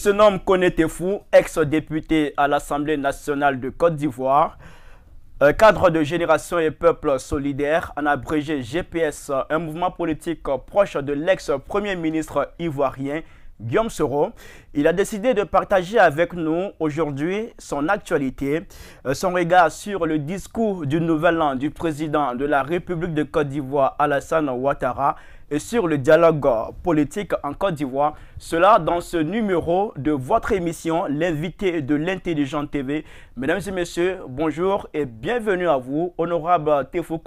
se nomme connaîtait fou ex-député à l'Assemblée nationale de Côte d'Ivoire, euh, cadre de Génération et Peuple solidaire, en abrégé GPS, euh, un mouvement politique euh, proche de l'ex-premier ministre ivoirien Guillaume Soro. Il a décidé de partager avec nous aujourd'hui son actualité, son regard sur le discours du nouvel an du président de la République de Côte d'Ivoire, Alassane Ouattara, et sur le dialogue politique en Côte d'Ivoire. Cela dans ce numéro de votre émission, l'invité de l'Intelligent TV. Mesdames et messieurs, bonjour et bienvenue à vous, honorable Tefou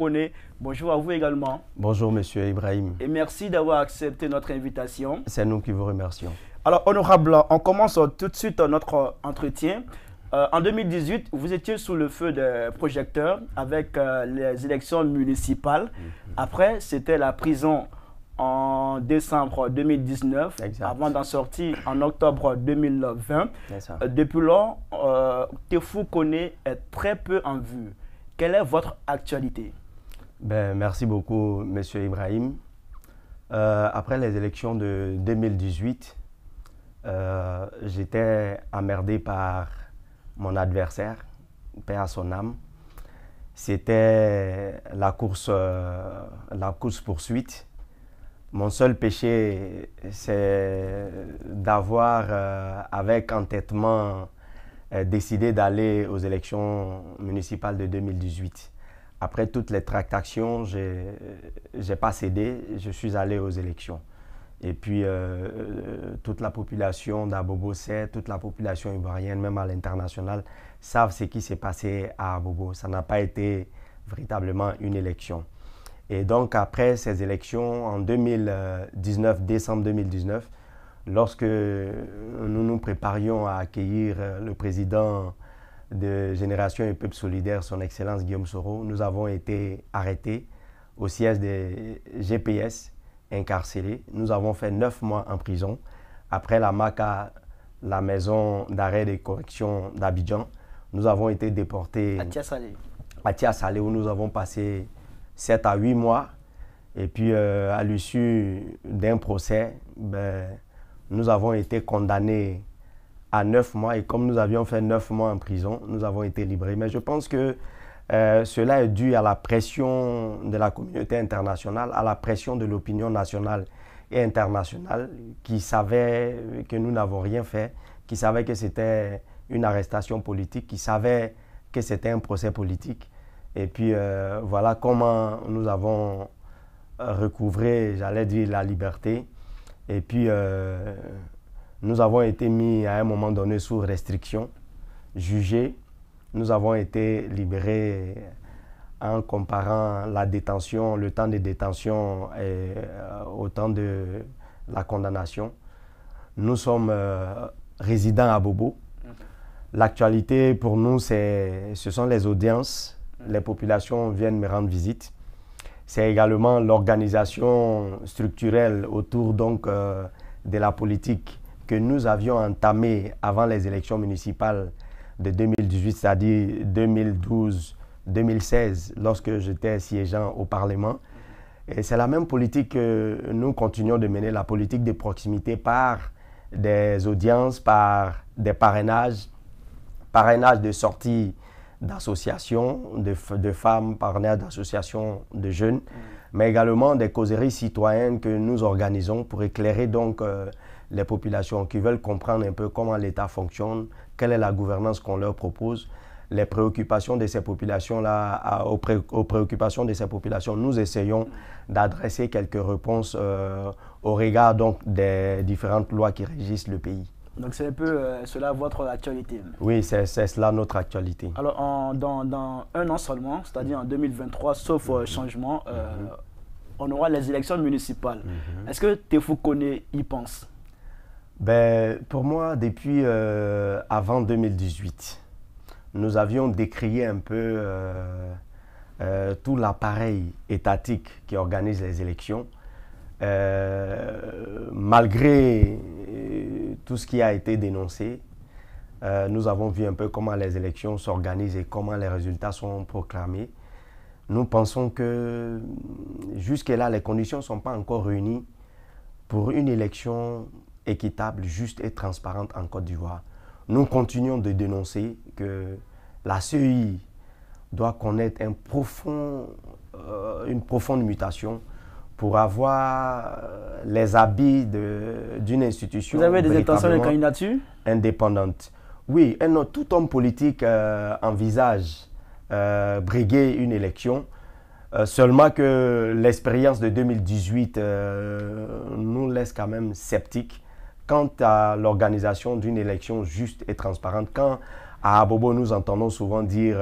Bonjour à vous également. Bonjour, monsieur Ibrahim. Et merci d'avoir accepté notre invitation. C'est nous qui vous remercions. Alors, honorable, on commence tout de suite notre entretien. Euh, en 2018, vous étiez sous le feu des projecteurs avec euh, les élections municipales. Mm-hmm. Après, c'était la prison en décembre 2019, avant d'en sortir en octobre 2020. Euh, depuis lors, euh, Tefou connaît est très peu en vue. Quelle est votre actualité ben, Merci beaucoup, Monsieur Ibrahim. Euh, après les élections de 2018, j'étais emmerdé par mon adversaire, paix à son âme. C'était la course, la course poursuite mon seul péché, c'est d'avoir, euh, avec entêtement, euh, décidé d'aller aux élections municipales de 2018. Après toutes les tractations, je n'ai pas cédé, je suis allé aux élections. Et puis, euh, toute la population d'Abobo sait, toute la population ivoirienne, même à l'international, savent ce qui s'est passé à Abobo. Ça n'a pas été véritablement une élection. Et donc, après ces élections, en 2019, décembre 2019, lorsque nous nous préparions à accueillir euh, le président de Génération et Peuple Solidaire, son Excellence Guillaume Soro, nous avons été arrêtés au siège des GPS, incarcérés. Nous avons fait neuf mois en prison. Après la MACA, la maison d'arrêt de correction d'Abidjan, nous avons été déportés à Tia où nous avons passé 7 à 8 mois. Et puis, euh, à l'issue d'un procès, ben, nous avons été condamnés à 9 mois. Et comme nous avions fait 9 mois en prison, nous avons été libérés. Mais je pense que euh, cela est dû à la pression de la communauté internationale, à la pression de l'opinion nationale et internationale qui savait que nous n'avons rien fait, qui savait que c'était une arrestation politique, qui savait que c'était un procès politique. Et puis euh, voilà comment nous avons recouvré, j'allais dire, la liberté. Et puis euh, nous avons été mis à un moment donné sous restriction, jugés. Nous avons été libérés en comparant la détention, le temps de détention et, euh, au temps de la condamnation. Nous sommes résidents à Bobo. L'actualité pour nous, ce sont les audiences les populations viennent me rendre visite. C'est également l'organisation structurelle autour donc, euh, de la politique que nous avions entamée avant les élections municipales de 2018, c'est-à-dire 2012-2016, lorsque j'étais siégeant au Parlement. Et c'est la même politique que nous continuons de mener, la politique de proximité par des audiences, par des parrainages, parrainages de sorties, d'associations de, de, femmes, partenaires d'associations de jeunes, mais également des causeries citoyennes que nous organisons pour éclairer donc euh, les populations qui veulent comprendre un peu comment l'État fonctionne, quelle est la gouvernance qu'on leur propose, les préoccupations de ces populations-là, aux, préoccupations de ces populations. Nous essayons d'adresser quelques réponses euh, au regard donc des différentes lois qui régissent le pays. Donc c'est un peu euh, cela votre actualité. Oui, c'est cela notre actualité. Alors dans, un an seulement, c'est-à-dire en 2023, sauf euh, changement, euh, mhm. on aura les élections municipales. Mhm. Est-ce que Tefou y pense ben, Pour moi, depuis avant 2018, nous avions décrié un peu tout l'appareil étatique qui organise les élections. Euh, malgré euh, tout ce qui a été dénoncé, euh, nous avons vu un peu comment les élections s'organisent et comment les résultats sont proclamés. Nous pensons que jusque-là, les conditions ne sont pas encore réunies pour une élection équitable, juste et transparente en Côte d'Ivoire. Nous continuons de dénoncer que la CEI doit connaître une profonde mutation pour avoir euh, les habits d'une institution. Vous avez des intentions de candidature Indépendante. Oui, non, tout homme politique euh, envisage euh, briguer une élection. seulement que l'expérience de 2018 nous laisse quand même sceptiques quant à l'organisation d'une élection juste et transparente. Quand à Abobo, nous entendons souvent dire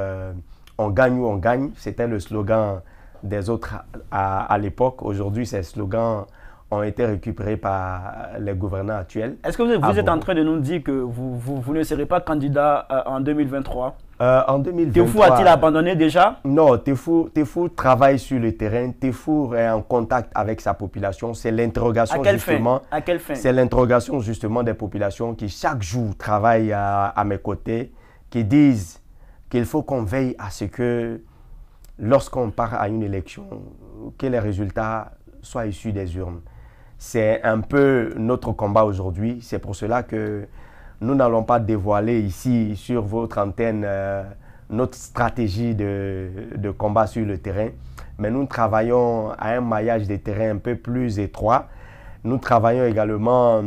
on gagne ou on gagne, c'était le slogan des autres à, l'époque. Aujourd'hui, ces slogans ont été récupérés par les gouvernants actuels. Est-ce que vous, ah êtes en train de nous dire que vous, vous, ne serez pas candidat euh, en 2023 euh, En 2023. Tefou a-t-il abandonné déjà Non, Tefou, travaille sur le terrain. Tefou est en contact avec sa population. C'est l'interrogation justement. À quelle fin C'est l'interrogation justement des populations qui chaque jour travaillent à, à mes côtés, qui disent qu'il faut qu'on veille à ce que lorsqu'on part à une élection, que les résultats soient issus des urnes. C'est un peu notre combat aujourd'hui. C'est pour cela que nous n'allons pas dévoiler ici sur votre antenne euh, notre stratégie de, combat sur le terrain, mais nous travaillons à un maillage des terrains un peu plus étroit. Nous travaillons également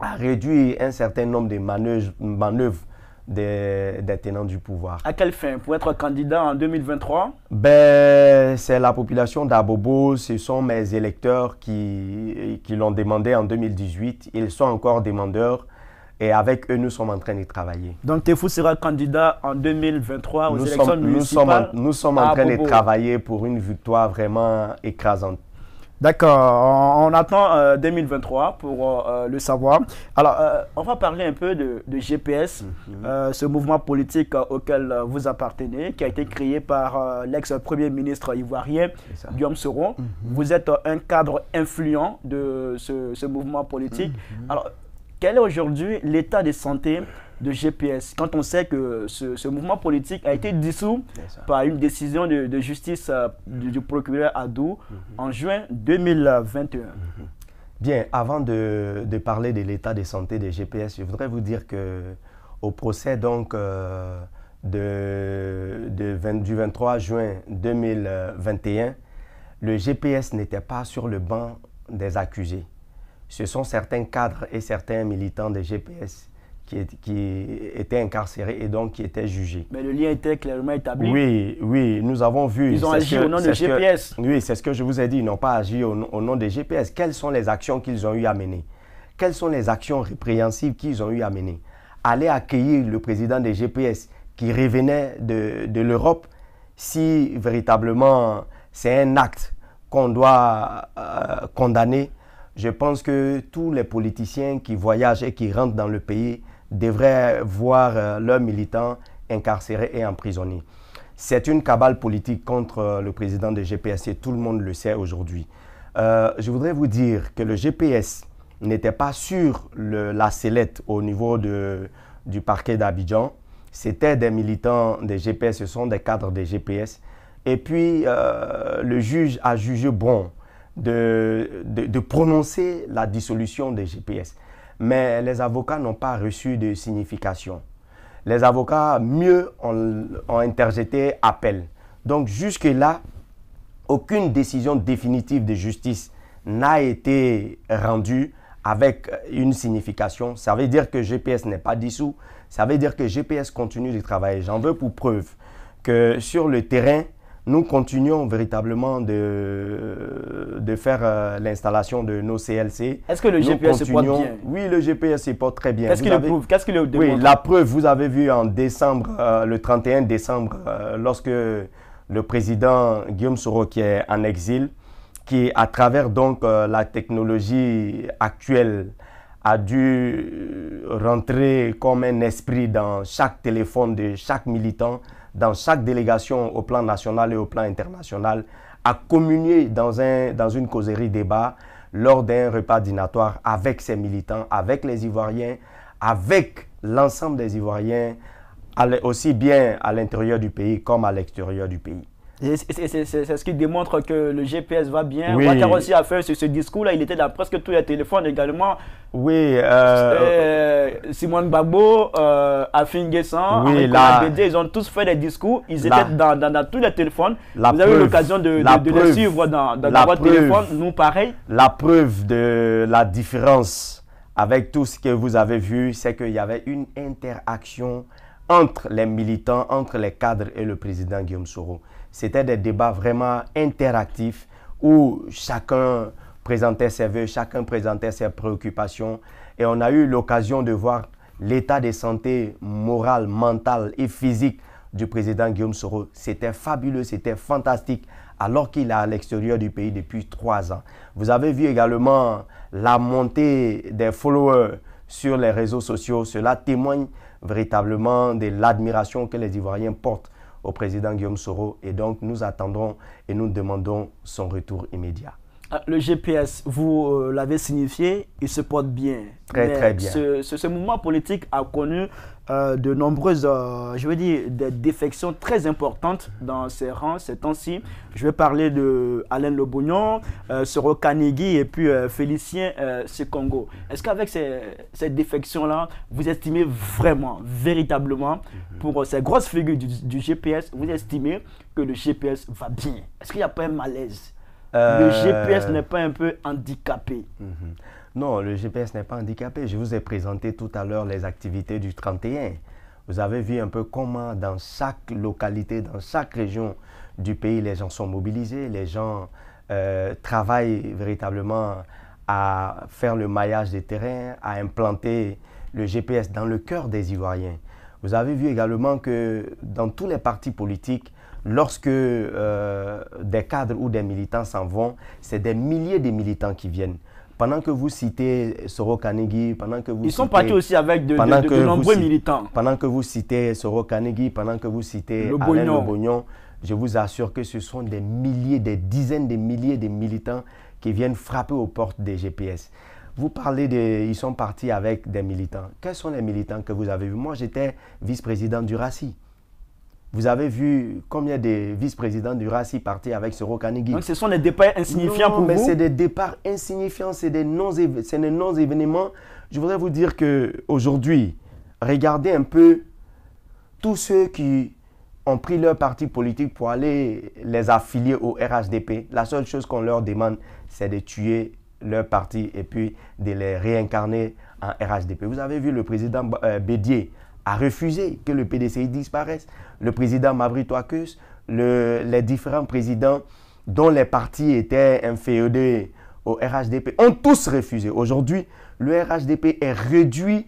à réduire un certain nombre de manœuvres des, tenants du pouvoir. À quelle fin Pour être candidat en 2023 ben, C'est la population d'Abobo, ce sont mes électeurs qui, qui l'ont demandé en 2018. Ils sont encore demandeurs et avec eux, nous sommes en train de travailler. Donc Tefou sera candidat en 2023 aux nous élections sommes, municipales. Nous sommes nous sommes en train de travailler pour une victoire vraiment écrasante. D'accord, on, attend 2023 euh, pour euh, euh, le savoir. Alors, on va parler un peu de, GPS, mhm. ce mouvement politique auquel vous appartenez, qui a été créé par l'ex-premier ministre ivoirien, Guillaume Soro. Mhm. Vous êtes un cadre influent de ce, mouvement politique. Mhm. Alors, quel est aujourd'hui l'état de santé de GPS quand on sait que ce, mouvement politique a été dissous par une décision de, justice euh, du, procureur Adou mhm. en juin 2021 mhm. Bien, avant de, parler de l'état de santé de GPS, je voudrais vous dire que au procès donc euh, du 23 juin 2021, le GPS n'était pas sur le banc des accusés ce sont certains cadres et certains militants des GPS qui, étaient incarcérés et donc qui étaient jugés. Mais le lien était clairement établi. Oui, oui, nous avons vu. Ils ont agi au nom des GPS. oui, c'est ce que je vous ai dit. Ils n'ont pas agi au, nom des GPS. Quelles sont les actions qu'ils ont eu à mener Quelles sont les actions répréhensives qu'ils ont eu à mener Aller accueillir le président des GPS qui revenait de, l'Europe, si véritablement c'est un acte qu'on doit euh, condamner, je pense que tous les politiciens qui voyagent et qui rentrent dans le pays devraient voir euh, leurs militants incarcérés et emprisonnés. C'est une cabale politique contre euh, le président de et tout le monde le sait aujourd'hui. Euh, je voudrais vous dire que le GPS n'était pas sur la sellette au niveau du parquet d'Abidjan. C'était des militants des GPS, ce sont des cadres des GPS. Et puis, le juge a jugé bon de, de, prononcer la dissolution des GPS. Mais les avocats n'ont pas reçu de signification. Les avocats, mieux, ont, ont interjeté appel. Donc jusque-là, aucune décision définitive de justice n'a été rendue avec euh, une signification. Ça veut dire que GPS n'est pas dissous. Ça veut dire que GPS continue de travailler. J'en veux pour preuve que sur le terrain, nous continuons véritablement de, de faire euh, l'installation de nos CLC. Est-ce que le GPS se porte bien Oui, le GPS se porte très bien. Qu'est-ce qu'il prouve Oui, la preuve, vous avez vu en décembre, euh, le 31 décembre, euh, lorsque le président Guillaume Soro, qui est en exil, qui, à travers donc la technologie actuelle, a dû rentrer comme un esprit dans chaque téléphone de chaque militant dans chaque délégation au plan national et au plan international à communier dans, un, dans une causerie débat lors d'un repas dinatoire avec ses militants, avec les Ivoiriens, avec l'ensemble des Ivoiriens, aussi bien à l'intérieur du pays comme à l'extérieur du pays. C'est ce qui démontre que le GPS va bien. Oui. aussi a fait ce, discours-là. Il était dans presque tous les téléphones également. Oui. Euh... euh Simone Babo, euh, Afin ils ont tous fait des discours. Ils étaient dans, dans, tous les téléphones. Vous avez eu l'occasion de, de, les suivre dans, dans votre téléphone. Nous, pareil. La preuve de la différence avec tout ce que vous avez vu, c'est qu'il y avait une interaction entre les militants, entre les cadres et le président Guillaume Soro. C'était des débats vraiment interactifs où chacun présentait ses vœux, chacun présentait ses préoccupations. Et on a eu l'occasion de voir l'état de santé morale, mentale et physique du président Guillaume Soro. C'était fabuleux, c'était fantastique, alors qu'il est à l'extérieur du pays depuis trois ans. Vous avez vu également la montée des followers sur les réseaux sociaux. Cela témoigne véritablement de l'admiration que les Ivoiriens portent au président Guillaume Soro. Et donc, nous attendons et nous demandons son retour immédiat. Ah, le GPS, vous euh, l'avez signifié, il se porte bien. Très, très bien. Ce, ce, ce, mouvement politique a connu euh, de nombreuses, euh, je veux dire, des défections très importantes dans ces rangs ces temps-ci. Je vais parler de Alain Bougnon, euh, Soro Kanegi et puis Félicien Sekongo. Est-ce qu'avec ces, ces défections-là, vous estimez vraiment, véritablement, mhm. pour ces grosses figures du, GPS, vous estimez que le GPS va bien Est-ce qu'il n'y a pas un malaise Le GPS n'est pas un peu handicapé mhm. Non, le GPS n'est pas handicapé. Je vous ai présenté tout à l'heure les activités du 31. Vous avez vu un peu comment dans chaque localité, dans chaque région du pays, les gens sont mobilisés, les gens euh, travaillent véritablement à faire le maillage des terrains, à implanter le GPS dans le cœur des Ivoiriens. Vous avez vu également que dans tous les partis politiques, lorsque euh, des cadres ou des militants s'en vont, c'est des milliers de militants qui viennent pendant que vous citez Soro Kanegi, pendant que vous Ils sont partis aussi avec de, nombreux militants. Pendant que vous citez Soro pendant que vous citez le Alain Bognon. Le Bognon, je vous assure que ce sont des milliers, des dizaines de milliers de militants qui viennent frapper aux portes des GPS. Vous parlez de... Ils sont partis avec des militants. Quels sont les militants que vous avez vus Moi, j'étais vice-président du RACI. Vous avez vu combien de vice-présidents du RACI parti avec ce Rokanigui. Donc ce sont des départs insignifiants non, pour mais ce c'est des départs insignifiants, c'est des non-événements. Je voudrais vous dire qu'aujourd'hui, regardez un peu tous ceux qui ont pris leur parti politique pour aller les affilier au RHDP. La seule chose qu'on leur demande, c'est de tuer leur parti et puis de les réincarner en RHDP. Vous avez vu le président euh, Bédier a refusé que le PDCI disparaisse. Le président Mabri le, les différents présidents dont les partis étaient inféodés au RHDP ont tous refusé. Aujourd'hui, le RHDP est réduit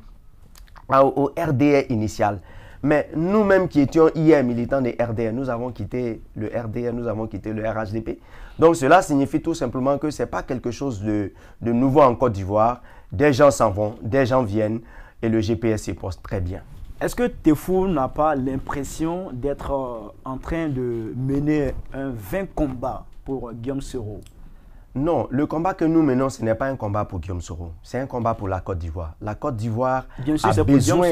au RDR initial. Mais nous-mêmes qui étions hier militants des RDR, nous avons quitté le RDR, nous avons quitté le RHDP. Donc cela signifie tout simplement que ce n'est pas quelque chose de, nouveau en Côte d'Ivoire. Des gens s'en vont, des gens viennent et le GPS se pose très bien. Est-ce que Tefou n'a pas l'impression d'être euh, en train de mener un vain combat pour euh, Guillaume Soro Non, le combat que nous menons, ce n'est pas un combat pour Guillaume Soro. C'est un combat pour la Côte d'Ivoire. La Côte d'Ivoire a, besoin,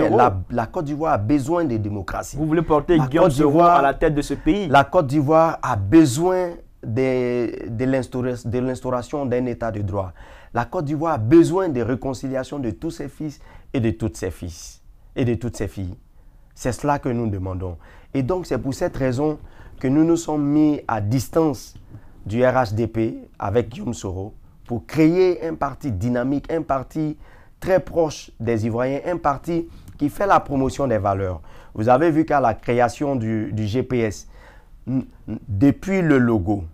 la, a besoin de démocratie. Vous voulez porter Guillaume Soro à la tête de ce pays La Côte d'Ivoire a besoin de, de l'instauration d'un état de droit. La Côte d'Ivoire a besoin de réconciliation de tous ses fils et de toutes ses filles et de toutes ses filles. C'est cela que nous demandons. Et donc c'est pour cette raison que nous nous sommes mis à distance du RHDP avec Guillaume Soro pour créer un parti dynamique, un parti très proche des Ivoiriens, un parti qui fait la promotion des valeurs. Vous avez vu qu'à la création du, du GPS, depuis le logo,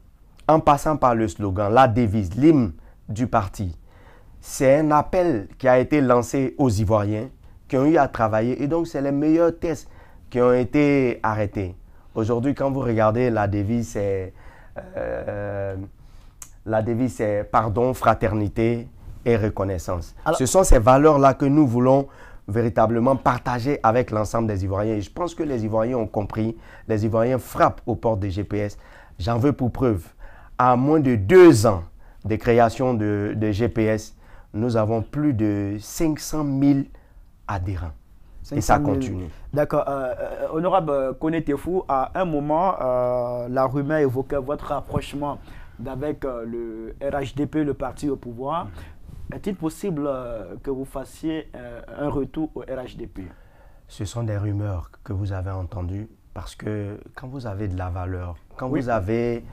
en passant par le slogan, la devise, l'hymne du parti, c'est un appel qui a été lancé aux Ivoiriens qui ont eu à travailler. Et donc, c'est les meilleurs tests qui ont été arrêtés. Aujourd'hui, quand vous regardez la devise, c'est euh, la devise, c'est pardon, fraternité et reconnaissance. Ce sont ces valeurs-là que nous voulons véritablement partager avec l'ensemble des Ivoiriens. je pense que les Ivoiriens ont compris. Les Ivoiriens frappent aux portes des GPS. J'en veux pour preuve. À moins de deux ans de création de, de GPS, nous avons plus de 500 000 adhérents. Et ça continue. D'accord. Euh, euh, honorable honorable Fou, à un moment, euh, la rumeur évoquait votre rapprochement avec le RHDP, le parti au pouvoir. Mm. Est-il possible que vous fassiez un retour au RHDP Ce sont des rumeurs que vous avez entendues parce que quand vous avez de la valeur, quand vous avez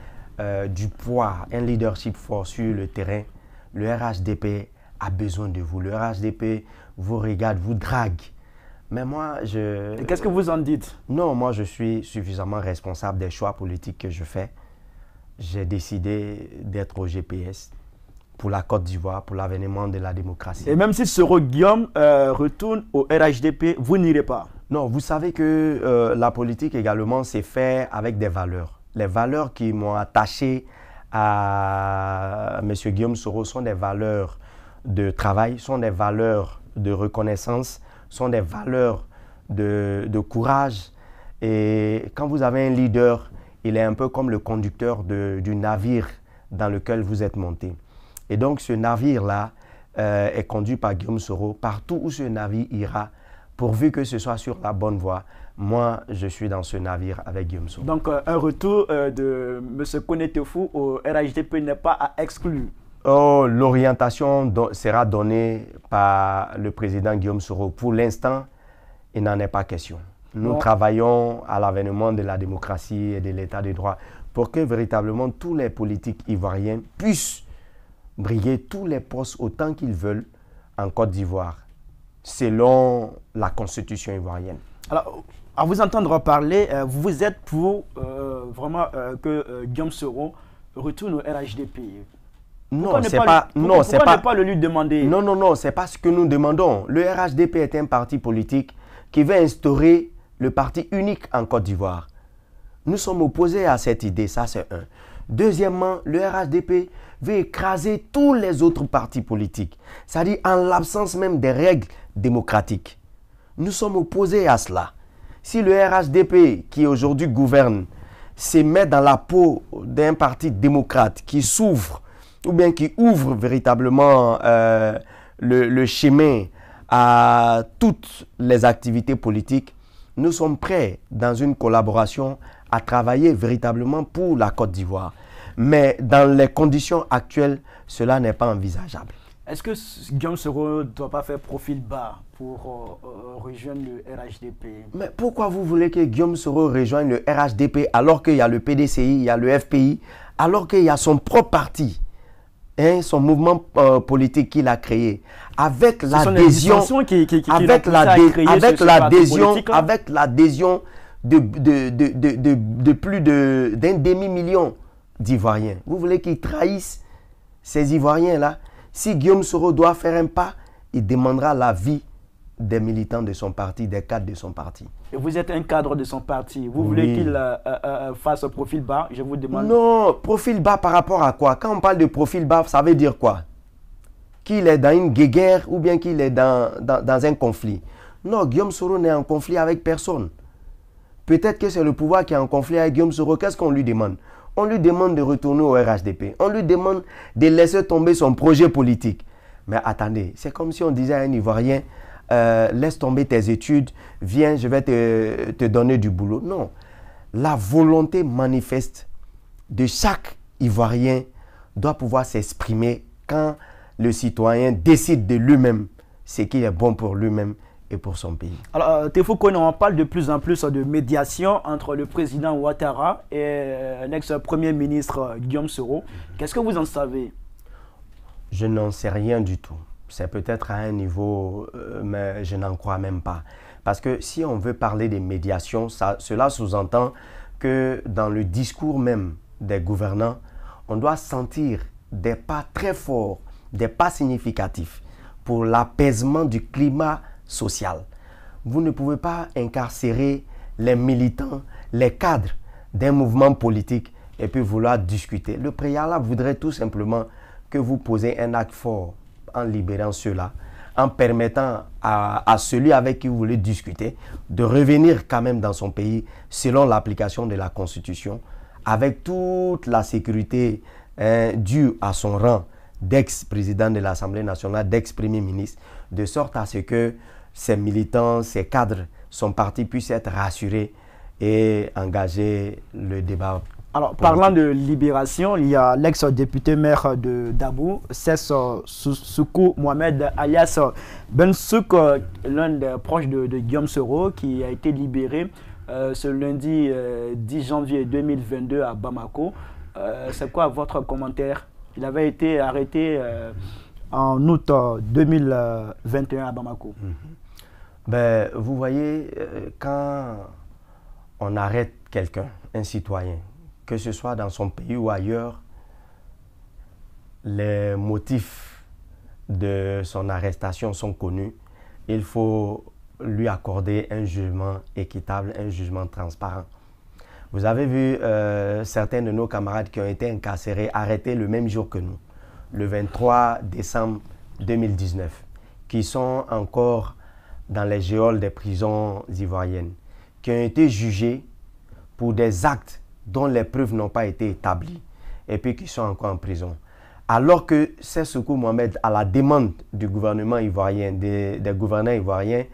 du poids, un leadership fort sur le terrain, le RHDP a besoin de vous. Le RHDP vous regarde, vous drague. Mais moi, je... Qu'est-ce que vous en dites Non, moi, je suis suffisamment responsable des choix politiques que je fais. J'ai décidé d'être au GPS pour la Côte d'Ivoire, pour l'avènement de la démocratie. Et même si Soro Guillaume euh, retourne au RHDP, vous n'irez pas Non, vous savez que euh, la politique également, c'est fait avec des valeurs. Les valeurs qui m'ont attaché à M. Guillaume Soro sont des valeurs de travail, sont des valeurs de reconnaissance, sont des valeurs de, courage. Et quand vous avez un leader, il est un peu comme le conducteur du navire dans lequel vous êtes monté. Et donc ce navire-là euh, est conduit par Guillaume Soro. Partout où ce navire ira, pourvu que ce soit sur la bonne voie, moi, je suis dans ce navire avec Guillaume Soro. Donc euh, un retour euh, de M. Konetefou au RHDP n'est pas à exclure. Oh, l'orientation sera donnée par le président Guillaume Soro. Pour l'instant, il n'en est pas question. Nous travaillons à l'avènement de la démocratie et de l'état de droit pour que véritablement tous les politiques ivoiriens puissent briller tous les postes autant qu'ils veulent en Côte d'Ivoire, selon la constitution ivoirienne. Alors, à vous entendre parler, euh, vous êtes pour euh, vraiment euh, que Guillaume Soro retourne au RHDP non, c'est pas, non, c'est pas, le demander. Non, non, non, c'est pas ce que nous demandons. Le RHDP est un parti politique qui veut instaurer le parti unique en Côte d'Ivoire. Nous sommes opposés à cette idée, ça c'est un. Deuxièmement, le RHDP veut écraser tous les autres partis politiques, c'est-à-dire en l'absence même des règles démocratiques. Nous sommes opposés à cela. Si le RHDP, qui aujourd'hui gouverne, se met dans la peau d'un parti démocrate qui s'ouvre ou bien qui ouvre véritablement euh, le, chemin à toutes les activités politiques, nous sommes prêts, dans une collaboration, à travailler véritablement pour la Côte d'Ivoire. Mais dans les conditions actuelles, cela n'est pas envisageable. Est-ce que Guillaume Soro ne doit pas faire profil bas pour euh, euh, rejoindre le RHDP Mais pourquoi vous voulez que Guillaume Soro rejoigne le RHDP alors qu'il y a le PDCI, il y a le FPI, alors qu'il y a son propre parti Hein, son mouvement euh, politique qu'il a créé, avec l'adhésion, avec qui, avec l'adhésion, hein. avec l'adhésion de, de, de, de, de plus d'un demi-million d'Ivoiriens. Vous voulez qu'ils trahissent ces Ivoiriens-là Si Guillaume Soro doit faire un pas, il demandera la vie des militants de son parti, des cadres de son parti. Vous êtes un cadre de son parti. Vous voulez qu'il euh, euh, euh, fasse un profil bas Je vous demande. Non, profil bas par rapport à quoi Quand on parle de profil bas, ça veut dire quoi Qu'il est dans une guerre ou bien qu'il est dans, dans, dans, un conflit. Non, Guillaume Soro n'est en conflit avec personne. Peut-être que c'est le pouvoir qui est en conflit avec Guillaume Soro. Qu'est-ce qu'on lui demande On lui demande de retourner au RHDP. On lui demande de laisser tomber son projet politique. Mais attendez, c'est comme si on disait à un Ivoirien, euh, laisse tomber tes études, viens, je vais te, donner du boulot. Non. La volonté manifeste de chaque Ivoirien doit pouvoir s'exprimer quand le citoyen décide de lui-même ce qui est bon pour lui-même et pour son pays. Alors, faut qu'on en parle de plus en plus de médiation entre le président Ouattara et euh, l'ex-premier ministre euh, Guillaume Soro. Qu'est-ce que vous en savez Je n'en sais rien du tout c'est peut-être à un niveau, euh, mais je n'en crois même pas. Parce que si on veut parler des médiations, cela sous-entend que dans le discours même des gouvernants, on doit sentir des pas très forts, des pas significatifs pour l'apaisement du climat social. Vous ne pouvez pas incarcérer les militants, les cadres d'un mouvement politique et puis vouloir discuter. Le préalable voudrait tout simplement que vous posez un acte fort en libérant cela, en permettant à, celui avec qui vous voulez discuter de revenir quand même dans son pays selon l'application de la Constitution, avec toute la sécurité hein, due à son rang d'ex-président de l'Assemblée nationale, d'ex-premier ministre, de sorte à ce que ses militants, ses cadres, son parti puissent être rassurés et engager le débat alors, parlant de libération, il y a l'ex-député maire de Dabou, sissou euh, Soukou Mohamed alias euh, Ben euh, l'un des proches de, Guillaume Soro, qui a été libéré ce lundi 10 janvier 2022 à Bamako. C'est quoi votre commentaire Il avait été arrêté en août 2021 à Bamako. Mhm. Ben, vous voyez, quand on arrête quelqu'un, un citoyen, que ce soit dans son pays ou ailleurs, les motifs de son arrestation sont connus. Il faut lui accorder un jugement équitable, un jugement transparent. Vous avez vu euh, certains de nos camarades qui ont été incarcérés, arrêtés le même jour que nous, le 23 décembre 2019, qui sont encore dans les géoles des prisons ivoiriennes, qui ont été jugés pour des actes dont les preuves n'ont pas été établies et puis qui sont encore en prison. Alors que ce secours Mohamed, à la demande du gouvernement ivoirien, des, des gouvernants ivoiriens,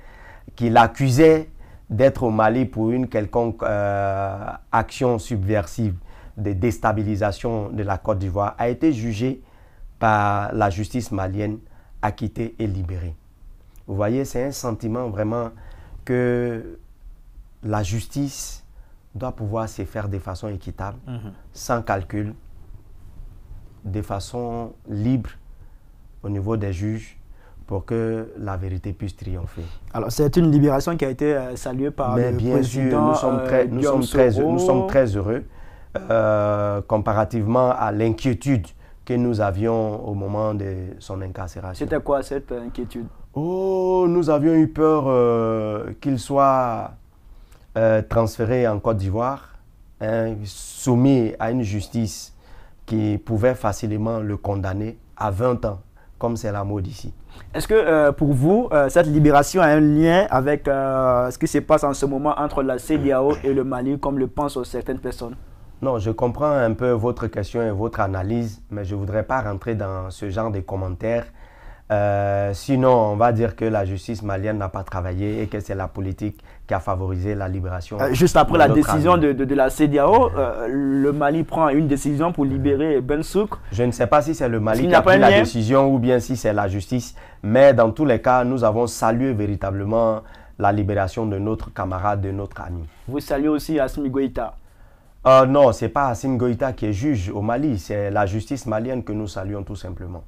qui l'accusaient d'être au Mali pour une quelconque euh, action subversive de déstabilisation de la Côte d'Ivoire, a été jugé par la justice malienne, acquitté et libéré. Vous voyez, c'est un sentiment vraiment que la justice doit pouvoir se faire de façon équitable, mhm. sans calcul, de façon libre au niveau des juges pour que la vérité puisse triompher. Alors, c'est une libération qui a été euh, saluée par le bien président, nous sommes euh, très, nous, sommes très, heureux euh, comparativement à l'inquiétude que nous avions au moment de son incarcération. C'était quoi cette inquiétude Oh, nous avions eu peur qu'il soit euh, transféré en Côte d'Ivoire, hein, soumis à une justice qui pouvait facilement le condamner à 20 ans, comme c'est la mode ici. Est-ce que euh, pour vous, euh, cette libération a un lien avec ce qui se passe en ce moment entre la CDAO et le Mali, comme le pensent certaines personnes non, je comprends un peu votre question et votre analyse, mais je ne voudrais pas rentrer dans ce genre de commentaires euh, sinon, on va dire que la justice malienne n'a pas travaillé et que c'est la politique qui a favorisé la libération. Euh, juste après la décision de, la CDAO, euh, le Mali prend une décision pour libérer Ben Souk. Je ne sais pas si c'est le Mali qui a, pris la décision ou bien si c'est la justice, mais dans tous les cas, nous avons salué véritablement la libération de notre camarade, de notre ami. Vous saluez aussi Asmi Goïta. non, ce n'est pas Asmi Goïta qui est juge au Mali, c'est la justice malienne que nous saluons tout simplement.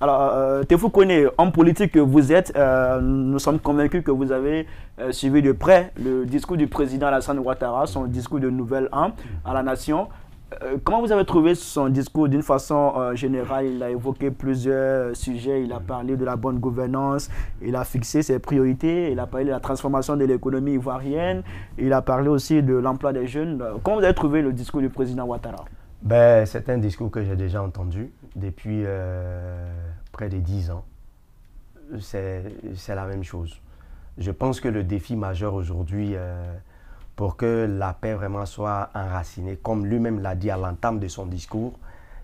Alors, euh, Tefou homme politique que vous êtes, euh, nous sommes convaincus que vous avez euh, suivi de près le discours du président Alassane Ouattara, son discours de Nouvel An à la nation. Euh, comment vous avez trouvé son discours D'une façon générale, il a évoqué plusieurs sujets. Il a parlé de la bonne gouvernance, il a fixé ses priorités, il a parlé de la transformation de l'économie ivoirienne, il a parlé aussi de l'emploi des jeunes. Comment vous avez trouvé le discours du président Ouattara ben, C'est un discours que j'ai déjà entendu depuis euh, près de dix ans, c'est la même chose. Je pense que le défi majeur aujourd'hui, euh, pour que la paix vraiment soit enracinée, comme lui-même l'a dit à l'entame de son discours,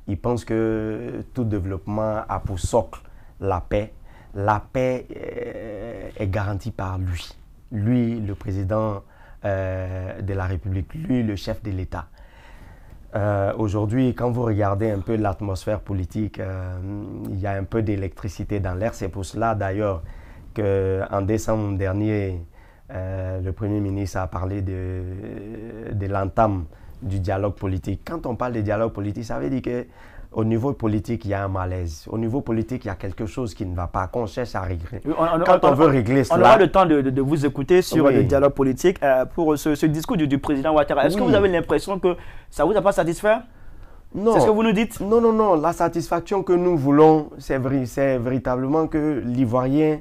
il pense que tout développement a pour socle la paix. La paix euh, est garantie par lui. Lui, le président de la République, lui, le chef de l'État. Euh, aujourd'hui, quand vous regardez un peu l'atmosphère politique, euh, il y a un peu d'électricité dans l'air. C'est pour cela d'ailleurs qu'en décembre dernier, euh, le Premier ministre a parlé de, de l'entame du dialogue politique. Quand on parle de dialogue politique, ça veut dire que au niveau politique, il y a un malaise. Au niveau politique, il y a quelque chose qui ne va pas, qu'on cherche à régler. Quand on, veut régler cela. On aura le temps de, vous écouter sur le dialogue politique euh, pour ce, discours du, président Ouattara. Est-ce que vous avez l'impression que ça ne vous a pas satisfait non. C'est ce que vous nous dites Non, non, non. La satisfaction que nous voulons, c'est véritablement que l'Ivoirien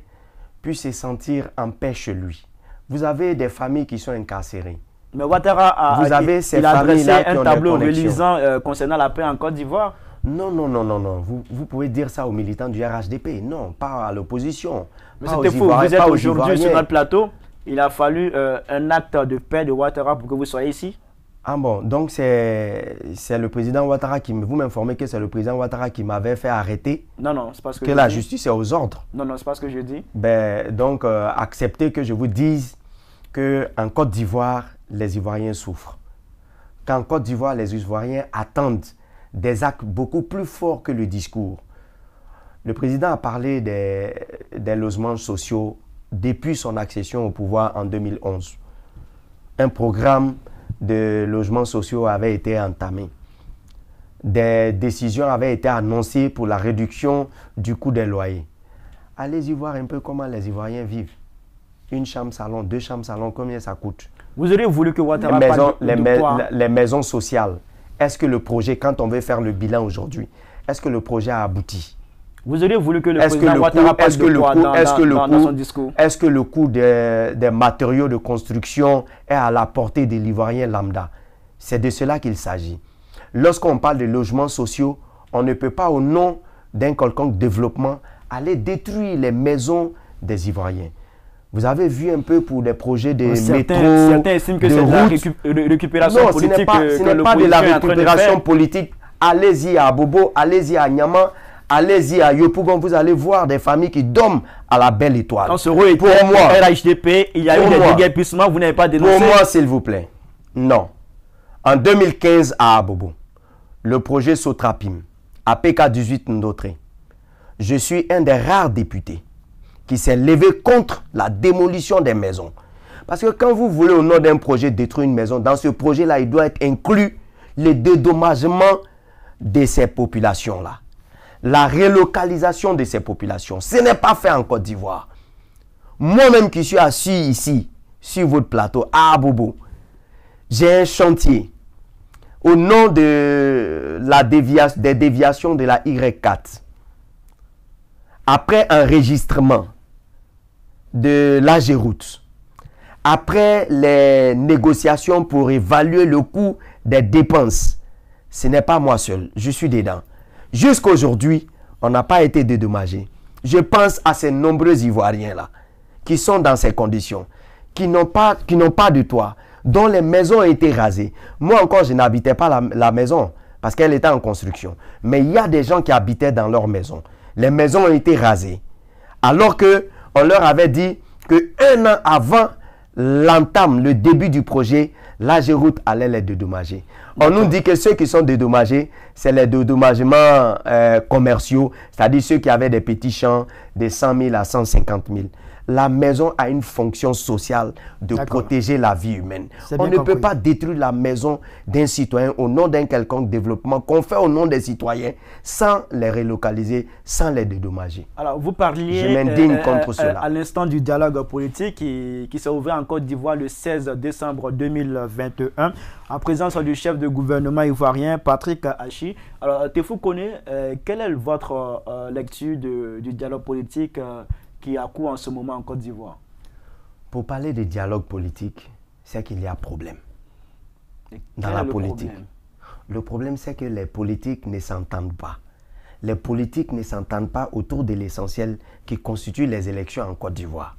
puisse se sentir en paix chez lui. Vous avez des familles qui sont incarcérées. Mais Ouattara a, vous avez ces un tableau relisant euh, concernant la paix en Côte d'Ivoire. Non, non, non, non, non. Vous, pouvez dire ça aux militants du RHDP. Non, pas à l'opposition. Mais c'était fou, Vous êtes aujourd'hui sur notre plateau. Il a fallu euh, un acte de paix de Ouattara pour que vous soyez ici. Ah bon, donc c'est le président Ouattara qui... Vous m'informez que c'est le président Ouattara qui m'avait fait arrêter Non, non, c'est parce que... Que la justice est aux ordres. Non, non, c'est pas ce que je dis. Ben, donc, euh, acceptez que je vous dise qu'en Côte d'Ivoire, les Ivoiriens souffrent. Qu'en Côte d'Ivoire, les Ivoiriens attendent des actes beaucoup plus forts que le discours. Le président a parlé des, logements sociaux depuis son accession au pouvoir en 2011. Un programme de logements sociaux avait été entamé. Des décisions avaient été annoncées pour la réduction du coût des loyers. Allez-y voir un peu comment les Ivoiriens vivent. Une chambre salon, deux chambres salon, combien ça coûte Vous auriez voulu que Ouattara les les, les maisons sociales. Est-ce que le projet, quand on veut faire le bilan aujourd'hui, est-ce que le projet a abouti vous auriez voulu que le projet son discours Est-ce que le coût des, matériaux de construction est à la portée des l'Ivoirien lambda C'est de cela qu'il s'agit. Lorsqu'on parle de logements sociaux, on ne peut pas, au nom d'un quelconque développement, aller détruire les maisons des Ivoiriens. Vous avez vu un peu pour des projets de certains, métro, Certains estiment que c'est de la euh, récupération politique. Non, ce n'est euh, pas, de la récupération politique. Allez-y à Bobo, allez-y à Nyama, allez-y à Yopougon. Vous allez voir des familles qui dorment à la belle étoile. pour moi, il y a eu des vous n'avez pas Pour moi, s'il vous plaît, non. En 2015 à Abobo, le projet Sotrapim, à PK18 Ndotré, je suis un des rares députés qui s'est levé contre la démolition des maisons. Parce que quand vous voulez, au nom d'un projet, détruire une maison, dans ce projet-là, il doit être inclus le dédommagement de ces populations-là. La relocalisation de ces populations. Ce n'est pas fait en Côte d'Ivoire. Moi-même qui suis assis ici, sur votre plateau, à Abobo, j'ai un chantier. Au nom de la des déviations de la Y4, après enregistrement, de la Géroute, après les négociations pour évaluer le coût des dépenses, ce n'est pas moi seul, je suis dedans. Jusqu'aujourd'hui, on n'a pas été dédommagé. Je pense à ces nombreux Ivoiriens-là qui sont dans ces conditions, qui n'ont pas, pas de toit, dont les maisons ont été rasées. Moi encore, je n'habitais pas la, la maison parce qu'elle était en construction. Mais il y a des gens qui habitaient dans leur maison. Les maisons ont été rasées. Alors que on leur avait dit que an avant l'entame, le début du projet, la Géroute allait les dédommager. On nous dit que ceux qui sont dédommagés, c'est les dédommagements euh, commerciaux, c'est-à-dire ceux qui avaient des petits champs de 100 000 à 150 000 la maison a une fonction sociale de protéger la vie humaine. On ne peut pas détruire la maison d'un citoyen au nom d'un quelconque développement qu'on fait au nom des citoyens sans les relocaliser, sans les dédommager. Alors, vous parliez euh, euh, euh, à l'instant du dialogue politique qui, s'est ouvert en Côte d'Ivoire le 16 décembre 2021 en présence du chef de gouvernement ivoirien Patrick Hachi. Alors, Tefou Kone, quelle est votre lecture du dialogue politique qui a cours en ce moment en Côte d'Ivoire Pour parler de dialogue politique, c'est qu'il y a problème dans la politique. Le problème, c'est que les politiques ne s'entendent pas. Les politiques ne s'entendent pas autour de l'essentiel qui constitue les élections en Côte d'Ivoire.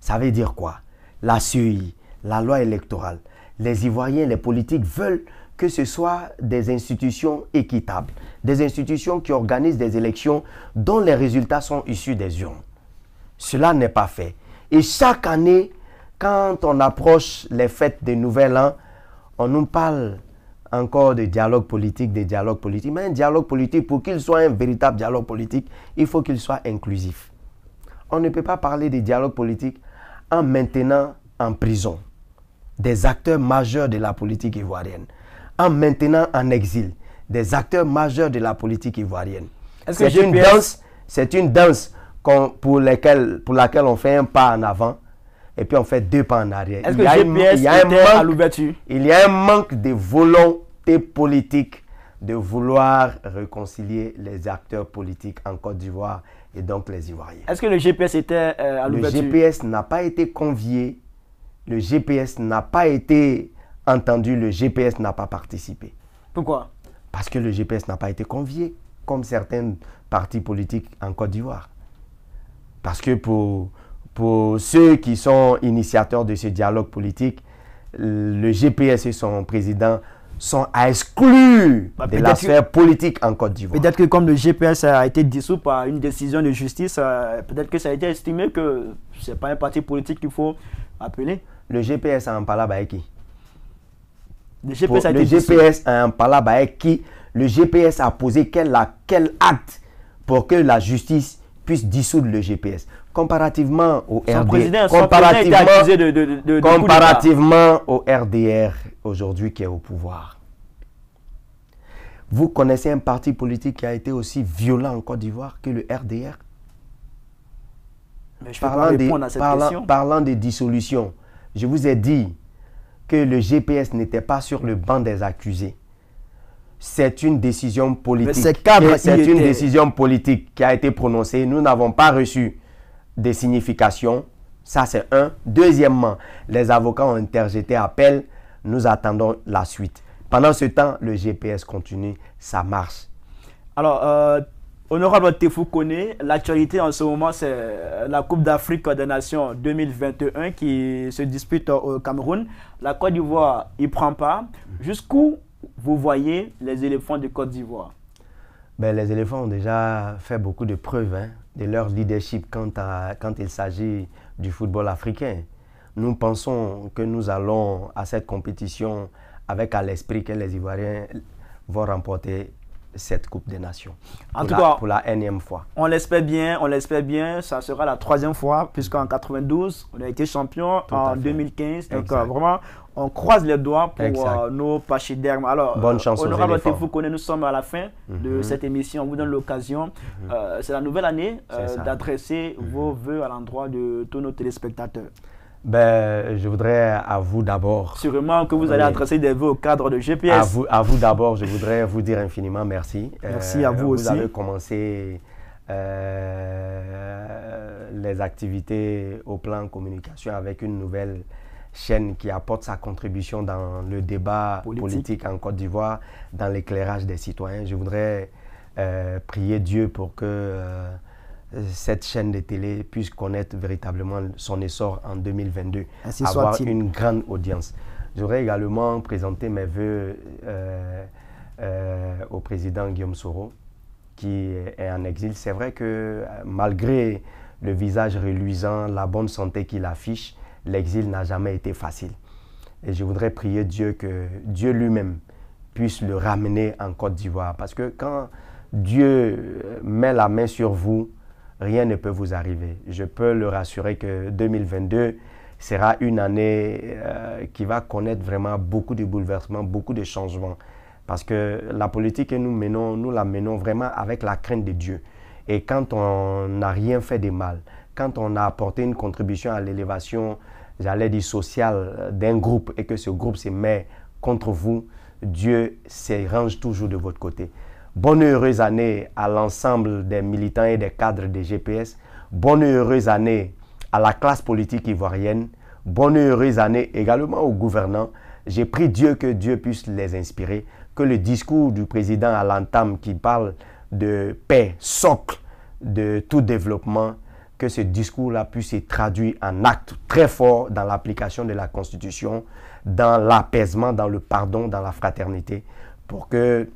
Ça veut dire quoi La CEI, la loi électorale. Les Ivoiriens, les politiques veulent que ce soit des institutions équitables, des institutions qui organisent des élections dont les résultats sont issus des urnes. Cela n'est pas fait. Et chaque année, quand on approche les fêtes de Nouvel An, on nous parle encore de dialogue politique, de dialogue politique. Mais un dialogue politique, pour qu'il soit un véritable dialogue politique, il faut qu'il soit inclusif. On ne peut pas parler de dialogue politique en maintenant en prison des acteurs majeurs de la politique ivoirienne, en maintenant en exil des acteurs majeurs de la politique ivoirienne. C'est -ce une danse, c'est une danse pour, lesquelles, pour laquelle on fait un pas en avant et puis on fait deux pas en arrière. Est-ce que le GPS il y a était à l'ouverture Il y a un manque de volonté politique de vouloir réconcilier les acteurs politiques en Côte d'Ivoire et donc les Ivoiriens. Est-ce que le GPS était euh, à l'ouverture Le GPS n'a pas été convié, le GPS n'a pas été entendu, le GPS n'a pas participé. Pourquoi Parce que le GPS n'a pas été convié, comme certains partis politiques en Côte d'Ivoire. Parce que pour, pour ceux qui sont initiateurs de ce dialogue politique, le GPS et son président sont à exclure bah, de la sphère politique en Côte d'Ivoire. Peut-être que comme le GPS a été dissous par une décision de justice, euh, peut-être que ça a été estimé que ce n'est pas un parti politique qu'il faut appeler. Le GPS a un qui Le GPS a, le GPS a un qui Le GPS a posé quel acte pour que la justice puisse dissoudre le GPS. Comparativement au RDR, comparativement, au RDR aujourd'hui qui est au pouvoir. Vous connaissez un parti politique qui a été aussi violent en Côte d'Ivoire que le RDR parlant, des, dissolution, parlant des dissolutions, je vous ai dit que le GPS n'était pas sur le banc des accusés c'est une décision politique. C'est une décision politique qui a été prononcée. Nous n'avons pas reçu des significations. Ça, c'est un. Deuxièmement, les avocats ont interjeté appel. Nous attendons la suite. Pendant ce temps, le GPS continue sa marche. Alors, euh, honorable Tefou l'actualité en ce moment, c'est euh, la Coupe d'Afrique des Nations 2021 qui se dispute au Cameroun. La Côte d'Ivoire, il prend pas. Mm. Jusqu'où vous voyez les éléphants de Côte d'Ivoire ben, Les éléphants ont déjà fait beaucoup de preuves hein, de leur leadership quand il s'agit du football africain. Nous pensons que nous allons à cette compétition avec à l'esprit que les Ivoiriens vont remporter cette Coupe des Nations. En tout cas, pour la énième fois. On l'espère bien, on l'espère bien. Ça sera la troisième fois, puisqu'en 92, on a été champion en 2015. Donc, euh, vraiment, on croise les doigts pour euh, nos pachydermes. Alors, Bonne chance honorable vous connaissez, nous sommes à la fin de mhm. cette émission. On vous donne l'occasion, mhm. euh, c'est la nouvelle année, d'adresser vos mhm. voeux à l'endroit de tous nos téléspectateurs. Ben, je voudrais à vous d'abord. Sûrement que vous allez adresser des vœux au cadre de GPS. À vous, à vous d'abord, je voudrais vous dire infiniment merci. Merci à euh, vous, vous aussi. Vous avez commencé euh, les activités au plan communication avec une nouvelle chaîne qui apporte sa contribution dans le débat politique, en Côte d'Ivoire, dans l'éclairage des citoyens. Je voudrais euh, prier Dieu pour que cette chaîne de télé puisse connaître véritablement son essor en 2022, avoir une grande audience. J'aurais également présenté mes voeux euh, euh, au président Guillaume Soro, qui est en exil. C'est vrai que euh, malgré le visage reluisant, la bonne santé qu'il affiche, l'exil n'a jamais été facile. Et je voudrais prier Dieu que Dieu lui-même puisse le ramener en Côte d'Ivoire. Parce que quand Dieu met la main sur vous, rien ne peut vous arriver. Je peux le rassurer que 2022 sera une année euh, qui va connaître vraiment beaucoup de bouleversements, beaucoup de changements. Parce que la politique que nous menons, nous la menons vraiment avec la crainte de Dieu. Et quand on n'a rien fait de mal, quand on a apporté une contribution à l'élévation, j'allais dire sociale, euh, d'un groupe et que ce groupe se met contre vous, Dieu se range toujours de votre côté. Bonne heureuse année à l'ensemble des militants et des cadres des GPS. Bonne heureuse année à la classe politique ivoirienne. Bonne heureuse année également aux gouvernants. J'ai pris Dieu que Dieu puisse les inspirer, que le discours du président à l'entame qui parle de paix, socle de tout développement, que ce discours-là puisse se traduire en actes très forts dans l'application de la Constitution, dans l'apaisement, dans le pardon, dans la fraternité, pour que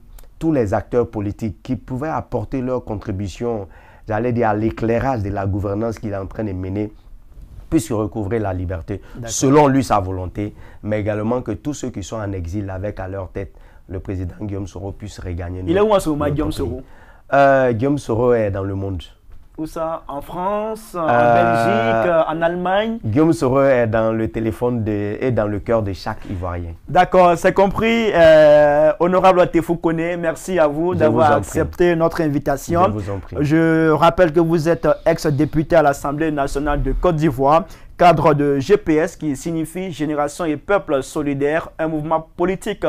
tous les acteurs politiques qui pouvaient apporter leur contribution, j'allais dire, à l'éclairage de la gouvernance qu'il est en train de mener puissent recouvrer la liberté, selon lui, sa volonté, mais également que tous ceux qui sont en exil avec à leur tête le président Guillaume Soro puisse regagner. Il est où en ce moment, Guillaume Soro euh, Guillaume Soro est dans le monde. Où ça En France En euh, Belgique euh, En Allemagne Guillaume Soreux est dans le téléphone et dans le cœur de chaque Ivoirien. D'accord, c'est compris. Euh, honorable Tefou merci à vous d'avoir accepté notre invitation. Je vous en prie. Je rappelle que vous êtes ex-député à l'Assemblée nationale de Côte d'Ivoire cadre de GPS qui signifie Génération et Peuple solidaire, un mouvement politique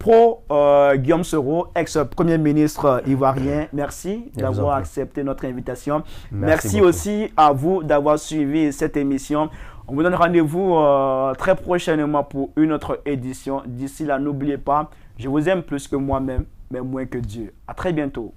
pro euh, Guillaume Soro, ex-premier ministre ivoirien. Merci d'avoir accepté notre invitation. Merci, aussi à vous d'avoir suivi cette émission. On vous donne rendez-vous euh, très prochainement pour une autre édition. D'ici là, n'oubliez pas, je vous aime plus que moi-même, mais moins que Dieu. À très bientôt.